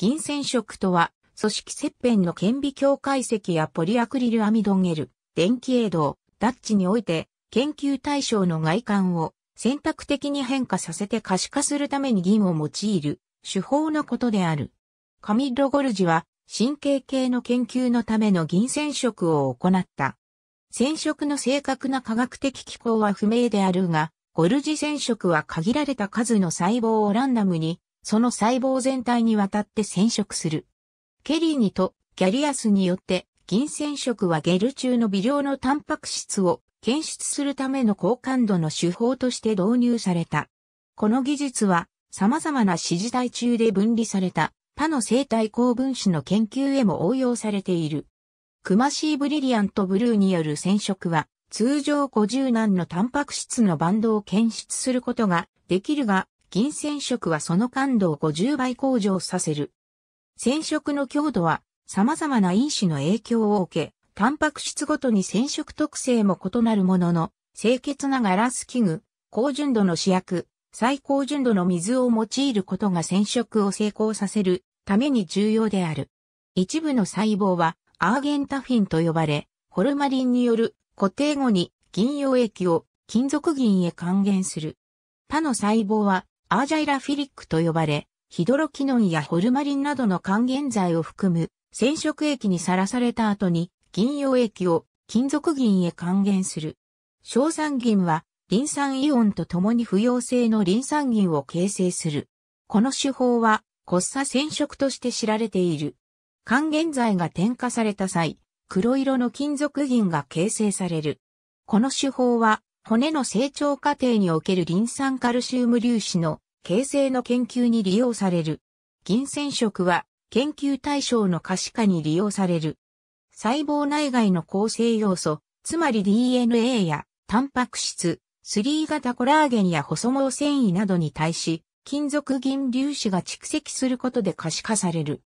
銀染色とは、組織切片の顕微鏡解析やポリアクリルアミドンゲル、電気栄動、ダッチにおいて、研究対象の外観を選択的に変化させて可視化するために銀を用いる手法のことである。カミッロ・ゴルジは神経系の研究のための銀染色を行った。染色の正確な科学的機構は不明であるが、ゴルジ染色は限られた数の細胞をランダムにその細胞全体にわたって染色する。ケリーニとギャリアスによって銀染色はゲル中の微量のタンパク質を検出するための高感度の手法として導入された。この技術は様々な指示体中で分離された他の生体高分子の研究へも応用されている。クマシーブリリアントブルーによる染色は通常50難のタンパク質のバンドを検出することができるが、銀染色はその感度を50倍向上させる。染色の強度は様々な因子の影響を受け、タンパク質ごとに染色特性も異なるものの、清潔なガラス器具、高純度の試薬、最高純度の水を用いることが染色を成功させるために重要である。一部の細胞はアーゲンタフィンと呼ばれ、ホルマリンによる固定後に銀溶液を金属銀へ還元する。他の細胞はアージャイラフィリックと呼ばれ、ヒドロキノンやホルマリンなどの還元剤を含む染色液にさらされた後に銀溶液を金属銀へ還元する。硝酸銀はリン酸イオンと共に不溶性のリン酸銀を形成する。この手法は骨サ染色として知られている。還元剤が添加された際、黒色の金属銀が形成される。この手法は骨の成長過程におけるリン酸カルシウム粒子の形成の研究に利用される。銀染色は研究対象の可視化に利用される。細胞内外の構成要素、つまり DNA やタンパク質、3型コラーゲンや細毛繊維などに対し、金属銀粒子が蓄積することで可視化される。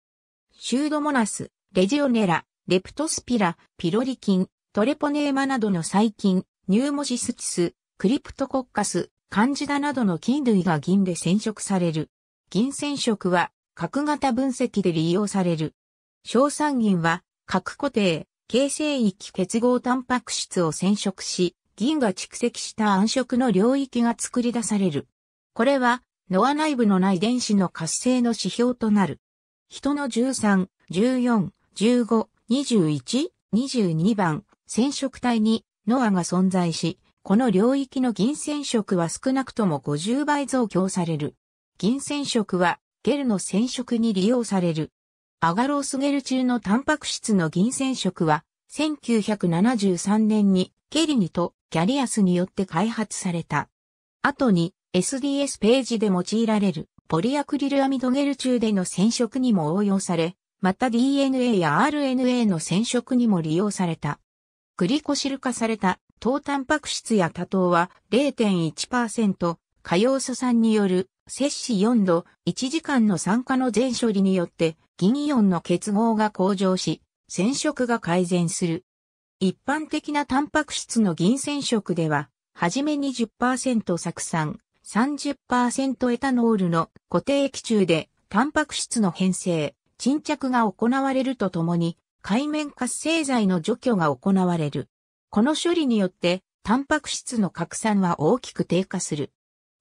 シュードモナス、レジオネラ、レプトスピラ、ピロリ菌、トレポネーマなどの細菌、ニューモシスキス、クリプトコッカス、カンジダなどの菌類が銀で染色される。銀染色は、核型分析で利用される。硝酸銀は、核固定、形成域結合タンパク質を染色し、銀が蓄積した暗色の領域が作り出される。これは、ノア内部のない電子の活性の指標となる。人の13、14、15、21、22番、染色体にノアが存在し、この領域の銀染色は少なくとも50倍増強される。銀染色はゲルの染色に利用される。アガロースゲル中のタンパク質の銀染色は1973年にケリニとキャリアスによって開発された。後に SDS ページで用いられるポリアクリルアミドゲル中での染色にも応用され、また DNA や RNA の染色にも利用された。グリコシル化された糖タンパク質や多糖は0.1%、可要素酸による摂氏4度1時間の酸化の全処理によって銀イオンの結合が向上し、染色が改善する。一般的なタンパク質の銀染色では、はじめ20%酢酸、30%エタノールの固定液中でタンパク質の変性、沈着が行われるとともに、海面活性剤の除去が行われる。この処理によって、タンパク質の拡散は大きく低下する。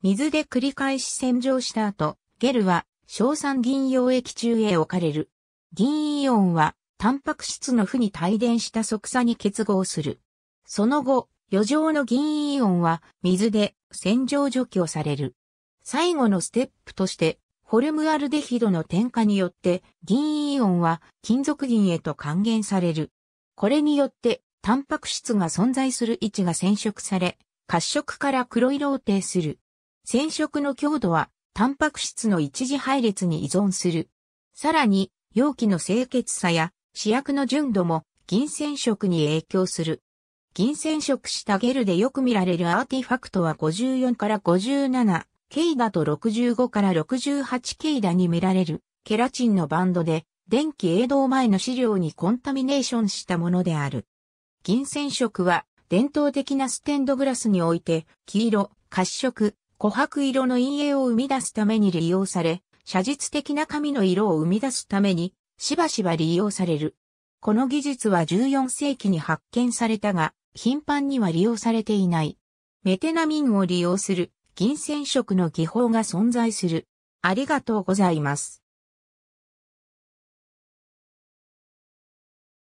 水で繰り返し洗浄した後、ゲルは硝酸銀溶液中へ置かれる。銀イオンは、タンパク質の負に帯電した即座に結合する。その後、余剰の銀イオンは水で洗浄除去される。最後のステップとしてホルムアルデヒドの添加によって銀イオンは金属銀へと還元される。これによってタンパク質が存在する位置が染色され、褐色から黒色を呈する。染色の強度はタンパク質の一時配列に依存する。さらに容器の清潔さや試薬の純度も銀染色に影響する。銀染色したゲルでよく見られるアーティファクトは54から57。ケイダと65から68ケイダに見られるケラチンのバンドで電気営動前の資料にコンタミネーションしたものである。銀染色は伝統的なステンドグラスにおいて黄色、褐色、琥珀色の陰影を生み出すために利用され、写実的な紙の色を生み出すためにしばしば利用される。この技術は14世紀に発見されたが、頻繁には利用されていない。メテナミンを利用する銀染色の技法が存在する。ありがとうございます。